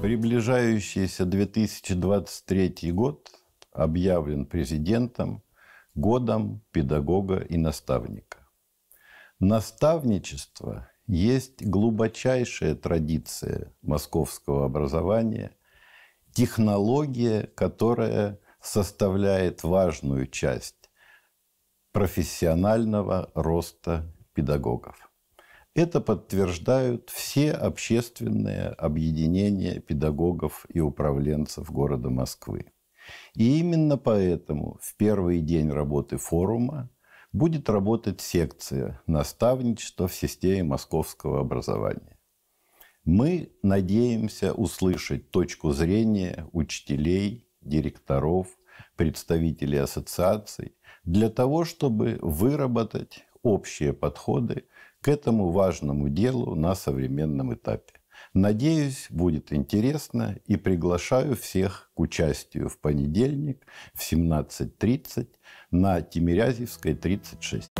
Приближающийся 2023 год объявлен президентом годом педагога и наставника. Наставничество есть глубочайшая традиция московского образования, технология, которая составляет важную часть профессионального роста педагогов. Это подтверждают все общественные объединения педагогов и управленцев города Москвы. И именно поэтому в первый день работы форума будет работать секция наставничества в системе московского образования». Мы надеемся услышать точку зрения учителей, директоров, представителей ассоциаций для того, чтобы выработать общие подходы к этому важному делу на современном этапе. Надеюсь, будет интересно и приглашаю всех к участию в понедельник в 17.30 на Тимирязевской 36.